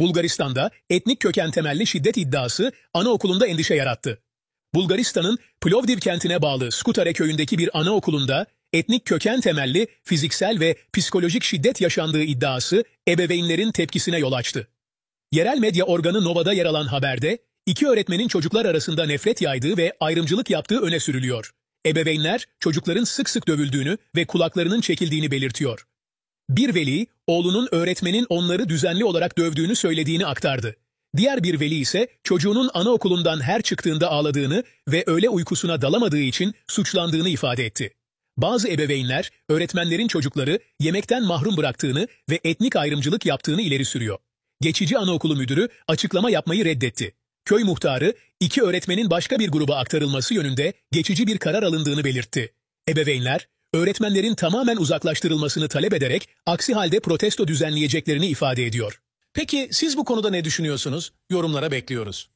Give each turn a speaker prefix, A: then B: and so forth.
A: Bulgaristan'da etnik köken temelli şiddet iddiası anaokulunda endişe yarattı. Bulgaristan'ın Plovdiv kentine bağlı Skutare köyündeki bir anaokulunda etnik köken temelli fiziksel ve psikolojik şiddet yaşandığı iddiası ebeveynlerin tepkisine yol açtı. Yerel medya organı Nova'da yer alan haberde iki öğretmenin çocuklar arasında nefret yaydığı ve ayrımcılık yaptığı öne sürülüyor. Ebeveynler çocukların sık sık dövüldüğünü ve kulaklarının çekildiğini belirtiyor. Bir veli, oğlunun öğretmenin onları düzenli olarak dövdüğünü söylediğini aktardı. Diğer bir veli ise çocuğunun anaokulundan her çıktığında ağladığını ve öğle uykusuna dalamadığı için suçlandığını ifade etti. Bazı ebeveynler, öğretmenlerin çocukları yemekten mahrum bıraktığını ve etnik ayrımcılık yaptığını ileri sürüyor. Geçici anaokulu müdürü açıklama yapmayı reddetti. Köy muhtarı, iki öğretmenin başka bir gruba aktarılması yönünde geçici bir karar alındığını belirtti. Ebeveynler, öğretmenlerin tamamen uzaklaştırılmasını talep ederek aksi halde protesto düzenleyeceklerini ifade ediyor. Peki siz bu konuda ne düşünüyorsunuz? Yorumlara bekliyoruz.